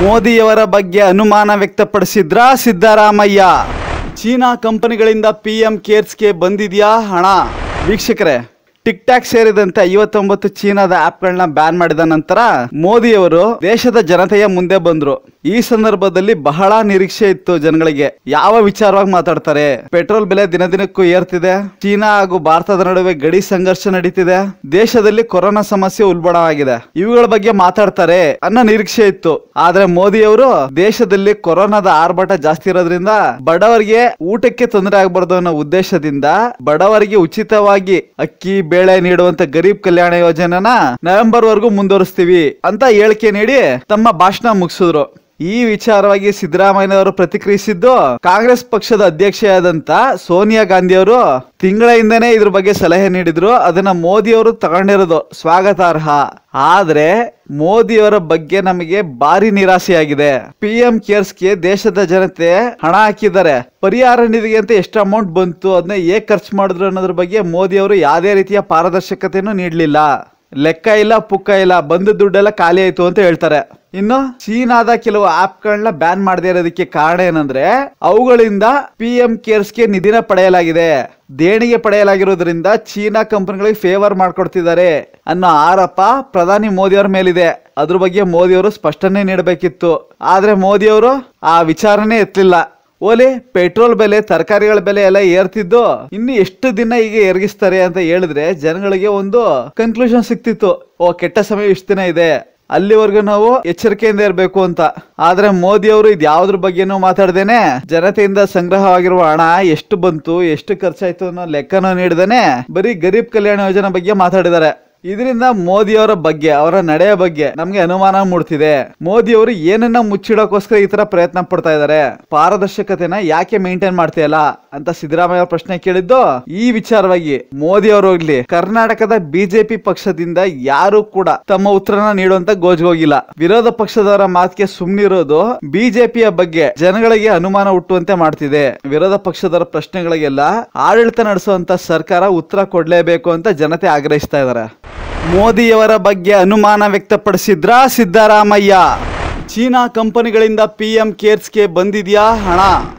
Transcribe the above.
ಮೋದಿಯವರ ಬಗ್ಗೆ ಅನುಮಾನ ವ್ಯಕ್ತಪಡಿಸಿದ್ರ ಸಿದ್ದರಾಮಯ್ಯ ಚೀನಾ ಕಂಪನಿಗಳಿಂದ ಪಿ ಎಂ ಕೇರ್ಸ್ಗೆ ಬಂದಿದೆಯಾ ಹಣ ವೀಕ್ಷಕರೇ ಟಿಕ್ ಟಾಕ್ ಸೇರಿದಂತೆ ಐವತ್ತೊಂಬತ್ತು ಚೀನಾದ ಆಪ್ಗಳನ್ನ ಬ್ಯಾನ್ ಮಾಡಿದ ನಂತರ ಮೋದಿ ಅವರು ದೇಶದ ಜನತೆಯ ಮುಂದೆ ಬಂದ್ರು ಈ ಸಂದರ್ಭದಲ್ಲಿ ಬಹಳ ನಿರೀಕ್ಷೆ ಇತ್ತು ಜನಗಳಿಗೆ ಯಾವ ವಿಚಾರವಾಗಿ ಮಾತಾಡ್ತಾರೆ ಪೆಟ್ರೋಲ್ ಬೆಲೆ ದಿನಕ್ಕೂ ಏರ್ತಿದೆ ಚೀನಾ ಹಾಗೂ ಭಾರತದ ನಡುವೆ ಗಡಿ ಸಂಘರ್ಷ ನಡೀತಿದೆ ದೇಶದಲ್ಲಿ ಕೊರೋನಾ ಸಮಸ್ಯೆ ಆಗಿದೆ ಇವುಗಳ ಬಗ್ಗೆ ಮಾತಾಡ್ತಾರೆ ಅನ್ನೋ ನಿರೀಕ್ಷೆ ಇತ್ತು ಆದ್ರೆ ಮೋದಿಯವರು ದೇಶದಲ್ಲಿ ಕೊರೋನಾದ ಆರ್ಭಟ ಜಾಸ್ತಿ ಇರೋದ್ರಿಂದ ಬಡವರಿಗೆ ಊಟಕ್ಕೆ ತೊಂದರೆ ಆಗಬಾರ್ದು ಅನ್ನೋ ಉದ್ದೇಶದಿಂದ ಬಡವರಿಗೆ ಉಚಿತವಾಗಿ ಅಕ್ಕಿ ಬೇಳೆ ನೀಡುವಂತ ಗರೀಬ್ ಕಲ್ಯಾಣ ಯೋಜನೆನ ನವೆಂಬರ್ ವರೆಗೂ ಮುಂದುವರಿಸ್ತೀವಿ ಅಂತ ಹೇಳಿಕೆ ನೀಡಿ ತಮ್ಮ ಭಾಷಣ ಮುಗಿಸಿದ್ರು ಈ ವಿಚಾರವಾಗಿ ಅವರು ಪ್ರತಿಕ್ರಿಯಿಸಿದ್ದು ಕಾಂಗ್ರೆಸ್ ಪಕ್ಷದ ಅಧ್ಯಕ್ಷೆಯಾದಂತ ಸೋನಿಯಾ ಗಾಂಧಿ ಅವರು ತಿಂಗಳ ಹಿಂದನೇ ಇದ್ರ ಬಗ್ಗೆ ಸಲಹೆ ನೀಡಿದ್ರು ಅದನ್ನ ಮೋದಿ ಅವರು ತಗೊಂಡಿರೋದು ಸ್ವಾಗತಾರ್ಹ ಆದ್ರೆ ಮೋದಿಯವರ ಬಗ್ಗೆ ನಮಗೆ ಭಾರಿ ನಿರಾಸೆಯಾಗಿದೆ ಪಿ ಎಂ ಕೇರ್ಸ್ಗೆ ದೇಶದ ಜನತೆ ಹಣ ಹಾಕಿದ್ದಾರೆ ಪರಿಹಾರ ನಿಧಿಗೆ ಅಂತ ಎಷ್ಟು ಅಮೌಂಟ್ ಬಂತು ಅದನ್ನ ಹೇಗೆ ಖರ್ಚು ಮಾಡಿದ್ರು ಅನ್ನೋದ್ರ ಬಗ್ಗೆ ಮೋದಿ ಅವರು ಯಾವುದೇ ರೀತಿಯ ಪಾರದರ್ಶಕತೆಯನ್ನು ನೀಡಲಿಲ್ಲ ಲೆಕ್ಕ ಇಲ್ಲ ಪುಕ್ಕ ಇಲ್ಲ ಬಂದ ದುಡ್ಡೆಲ್ಲ ಖಾಲಿ ಆಯಿತು ಅಂತ ಹೇಳ್ತಾರೆ ಇನ್ನು ಚೀನಾದ ಕೆಲವು ಆಪ್ಗಳನ್ನ ಬ್ಯಾನ್ ಮಾಡದೇ ಇರೋದಕ್ಕೆ ಕಾರಣ ಏನಂದ್ರೆ ಅವುಗಳಿಂದ ಪಿ ಎಂ ಕೇರ್ಸ್ಗೆ ನಿಧಿನ ಪಡೆಯಲಾಗಿದೆ ದೇಣಿಗೆ ಪಡೆಯಲಾಗಿರೋದ್ರಿಂದ ಚೀನಾ ಕಂಪನಿಗಳಿಗೆ ಫೇವರ್ ಮಾಡ್ಕೊಡ್ತಿದ್ದಾರೆ ಅನ್ನೋ ಆರೋಪ ಪ್ರಧಾನಿ ಅವರ ಮೇಲಿದೆ ಅದ್ರ ಬಗ್ಗೆ ಮೋದಿಯವರು ಸ್ಪಷ್ಟನೆ ನೀಡಬೇಕಿತ್ತು ಆದ್ರೆ ಮೋದಿಯವರು ಆ ವಿಚಾರನೇ ಎತ್ತಲಿಲ್ಲ ಓಲಿ ಪೆಟ್ರೋಲ್ ಬೆಲೆ ತರಕಾರಿಗಳ ಬೆಲೆ ಎಲ್ಲ ಏರ್ತಿದ್ದು ಇನ್ನು ಎಷ್ಟು ದಿನ ಈಗ ಎರಗಿಸ್ತಾರೆ ಅಂತ ಹೇಳಿದ್ರೆ ಜನಗಳಿಗೆ ಒಂದು ಕನ್ಕ್ಲೂಷನ್ ಸಿಕ್ತಿತ್ತು ಓ ಕೆಟ್ಟ ಸಮಯ ಇಷ್ಟು ದಿನ ಇದೆ ಅಲ್ಲಿವರೆಗೂ ನಾವು ಎಚ್ಚರಿಕೆಯಿಂದ ಇರಬೇಕು ಅಂತ ಆದ್ರೆ ಮೋದಿ ಅವರು ಇದು ಯಾವ್ದ್ರ ಬಗ್ಗೆನೂ ಮಾತಾಡ್ದೇನೆ ಜನತೆಯಿಂದ ಸಂಗ್ರಹವಾಗಿರುವ ಹಣ ಎಷ್ಟು ಬಂತು ಎಷ್ಟು ಖರ್ಚಾಯ್ತು ಅನ್ನೋ ಲೆಕ್ಕನೂ ನೀಡದೇನೆ ಬರೀ ಗರೀಬ್ ಕಲ್ಯಾಣ ಯೋಜನೆ ಬಗ್ಗೆ ಮಾತಾಡಿದ್ದಾರೆ ಇದರಿಂದ ಮೋದಿಯವರ ಬಗ್ಗೆ ಅವರ ನಡೆಯ ಬಗ್ಗೆ ನಮ್ಗೆ ಅನುಮಾನ ಮೂಡ್ತಿದೆ ಮೋದಿಯವರು ಏನನ್ನ ಮುಚ್ಚಿಡೋಕೋಸ್ಕರ ಈ ತರ ಪ್ರಯತ್ನ ಪಡ್ತಾ ಇದ್ದಾರೆ ಪಾರದರ್ಶಕತೆನ ಯಾಕೆ ಮೇಂಟೈನ್ ಮಾಡ್ತೀಯಲ್ಲ ಅಂತ ಸಿದ್ದರಾಮಯ್ಯ ಪ್ರಶ್ನೆ ಕೇಳಿದ್ದು ಈ ವಿಚಾರವಾಗಿ ಮೋದಿ ಅವರು ಹೋಗ್ಲಿ ಕರ್ನಾಟಕದ ಬಿಜೆಪಿ ಪಕ್ಷದಿಂದ ಯಾರು ಕೂಡ ತಮ್ಮ ಉತ್ತರನ ನೀಡುವಂತ ಹೋಗಿಲ್ಲ ವಿರೋಧ ಪಕ್ಷದವರ ಮಾತಿಗೆ ಸುಮ್ನಿರೋದು ಬಿಜೆಪಿಯ ಬಗ್ಗೆ ಜನಗಳಿಗೆ ಅನುಮಾನ ಹುಟ್ಟುವಂತೆ ಮಾಡ್ತಿದೆ ವಿರೋಧ ಪಕ್ಷದವರ ಪ್ರಶ್ನೆಗಳಿಗೆಲ್ಲ ಆಡಳಿತ ನಡೆಸುವಂತ ಸರ್ಕಾರ ಉತ್ತರ ಕೊಡ್ಲೇಬೇಕು ಅಂತ ಜನತೆ ಆಗ್ರಹಿಸ್ತಾ ಇದ್ದಾರೆ ಮೋದಿಯವರ ಬಗ್ಗೆ ಅನುಮಾನ ವ್ಯಕ್ತಪಡಿಸಿದ್ರ ಸಿದ್ದರಾಮಯ್ಯ ಚೀನಾ ಕಂಪನಿಗಳಿಂದ ಪಿ ಎಂ ಕೇರ್ಸ್ಗೆ ಬಂದಿದೆಯಾ ಹಣ